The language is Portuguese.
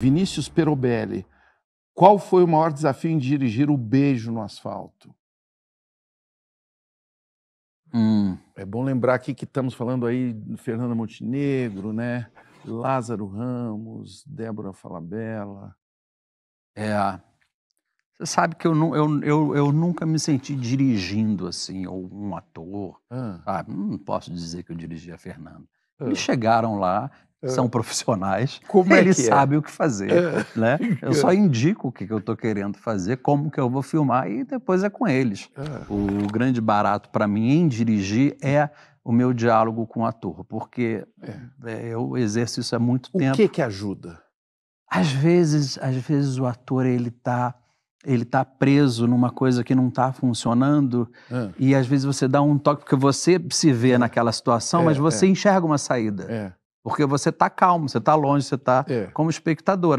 Vinícius Perobelli, qual foi o maior desafio em dirigir o beijo no asfalto? Hum. É bom lembrar aqui que estamos falando aí Fernando Montenegro, né? Lázaro Ramos, Débora Falabella. É. Você sabe que eu, eu, eu, eu nunca me senti dirigindo assim, ou um ator. Ah. Sabe? Não posso dizer que eu dirigi a Fernanda. Ah. Eles chegaram lá, é. são profissionais, como é é? sabe eles é? sabem o que fazer, é. né? Eu só indico o que, eu estou querendo fazer, como que eu vou filmar e depois é com eles. O grande barato para mim em dirigir é o meu diálogo com o ator, porque eu exerço isso há muito o tempo. O que que ajuda? Às vezes, às vezes o ator ele está ele está preso numa coisa que não está funcionando e às vezes você dá um toque porque você se vê naquela situação, mas você enxerga uma saída. Porque você está calmo, você está longe, você está é. como espectador.